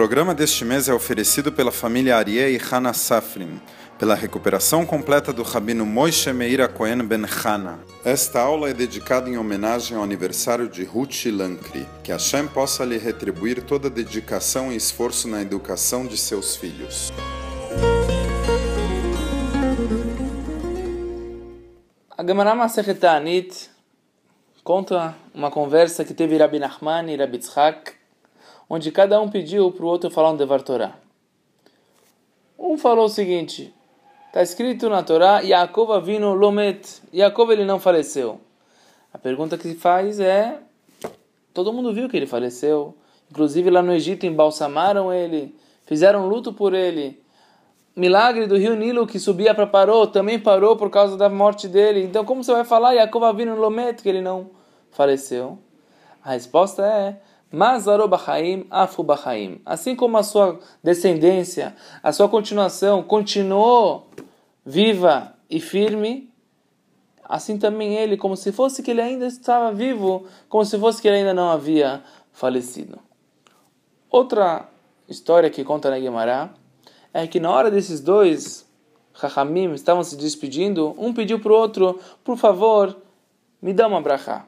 programa deste mês é oferecido pela família Arié e Hana Safrin, pela recuperação completa do rabino Moshe Meira Cohen Ben Hana. Esta aula é dedicada em homenagem ao aniversário de Ruth Lankri. Que Hashem possa lhe retribuir toda a dedicação e esforço na educação de seus filhos. A Gemara Masechet conta uma conversa que teve Rabi Nachman e Rabi Tzchak onde cada um pediu para o outro falar um Devar Torá. Um falou o seguinte: está escrito na Torá, Yaakov Avinu Lomet. Yaakov ele não faleceu. A pergunta que se faz é: todo mundo viu que ele faleceu. Inclusive lá no Egito embalsamaram ele, fizeram luto por ele. Milagre do rio Nilo que subia para parou, também parou por causa da morte dele. Então como você vai falar Yaakov Avinu Lomet que ele não faleceu? A resposta é: Afu Afubahaim. Assim como a sua descendência, a sua continuação continuou viva e firme, assim também ele, como se fosse que ele ainda estava vivo, como se fosse que ele ainda não havia falecido. Outra história que conta na Guimará é que na hora desses dois Rahamim estavam se despedindo, um pediu para o outro, por favor, me dá uma brachá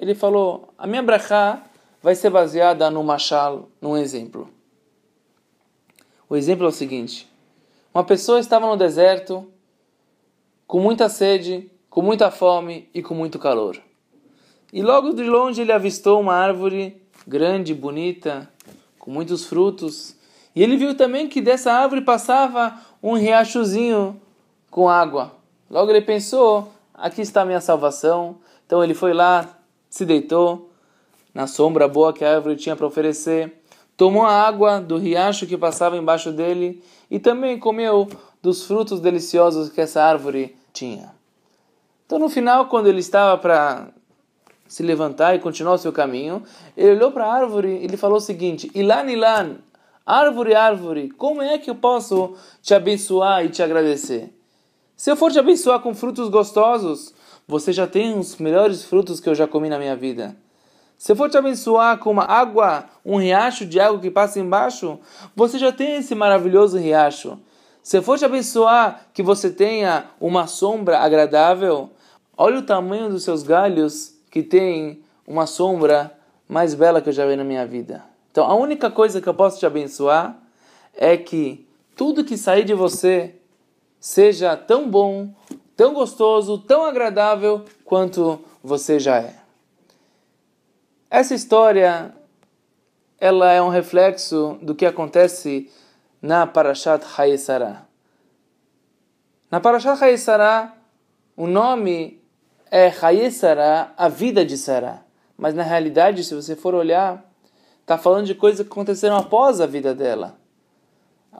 ele falou: a minha brachá vai ser baseada no machal, num exemplo. O exemplo é o seguinte: uma pessoa estava no deserto com muita sede, com muita fome e com muito calor. E logo de longe ele avistou uma árvore grande, bonita, com muitos frutos. E ele viu também que dessa árvore passava um riachozinho com água. Logo ele pensou: aqui está a minha salvação. Então ele foi lá, se deitou na sombra boa que a árvore tinha para oferecer, tomou a água do riacho que passava embaixo dele e também comeu dos frutos deliciosos que essa árvore tinha. Então, no final, quando ele estava para se levantar e continuar o seu caminho, ele olhou para a árvore e ele falou o seguinte: Ilan, Ilan, árvore, árvore, como é que eu posso te abençoar e te agradecer? Se eu for te abençoar com frutos gostosos, você já tem os melhores frutos que eu já comi na minha vida. Se eu for te abençoar com uma água, um riacho de água que passa embaixo, você já tem esse maravilhoso riacho. Se eu for te abençoar que você tenha uma sombra agradável, olha o tamanho dos seus galhos que tem uma sombra mais bela que eu já vi na minha vida. Então, a única coisa que eu posso te abençoar é que tudo que sair de você seja tão bom tão gostoso, tão agradável quanto você já é. Essa história ela é um reflexo do que acontece na Parashat Hayesara. Na Parashat Hayesara, o nome é Hayesara, a vida de Sara. Mas na realidade, se você for olhar, está falando de coisas que aconteceram após a vida dela.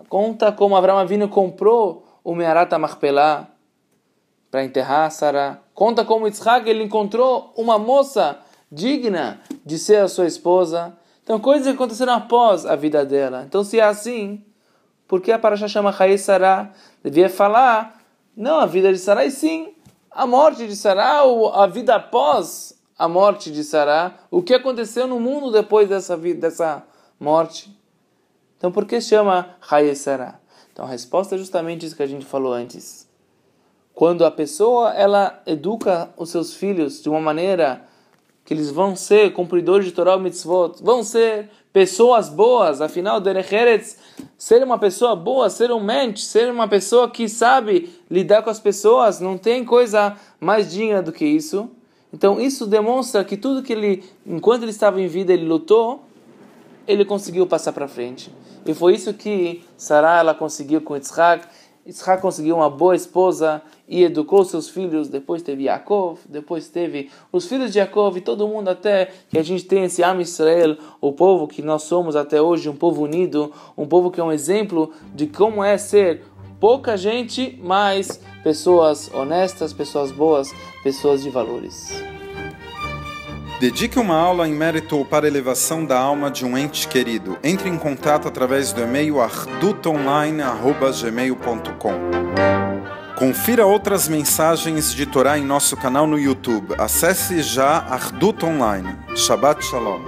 Conta como Avram Avinu comprou o Mearat Marpelá, para enterrar Sarah. Conta como Isaac ele encontrou uma moça digna de ser a sua esposa. Então, coisas que aconteceram após a vida dela. Então, se é assim, por que a Parashá chama Raí Sara Devia falar, não a vida de Sara e sim a morte de Sara ou a vida após a morte de Sara o que aconteceu no mundo depois dessa, vida, dessa morte. Então, por que chama Raí Sara Então, a resposta é justamente isso que a gente falou antes. Quando a pessoa ela educa os seus filhos de uma maneira que eles vão ser cumpridores de Torah mitzvot, vão ser pessoas boas, afinal, Derecheretz, ser uma pessoa boa, ser um mente, ser uma pessoa que sabe lidar com as pessoas, não tem coisa mais digna do que isso. Então, isso demonstra que tudo que ele, enquanto ele estava em vida, ele lutou, ele conseguiu passar para frente. E foi isso que Sarah ela conseguiu com Yitzhak, Isaac conseguiu uma boa esposa e educou seus filhos. Depois teve Yaakov, depois teve os filhos de Yaakov e todo mundo até que a gente tem esse Am Israel, o povo que nós somos até hoje, um povo unido, um povo que é um exemplo de como é ser pouca gente, mas pessoas honestas, pessoas boas, pessoas de valores. Dedique uma aula em mérito ou para elevação da alma de um ente querido. Entre em contato através do e-mail ardutonline.gmail.com Confira outras mensagens de Torá em nosso canal no YouTube. Acesse já Arduto Online. Shabbat Shalom.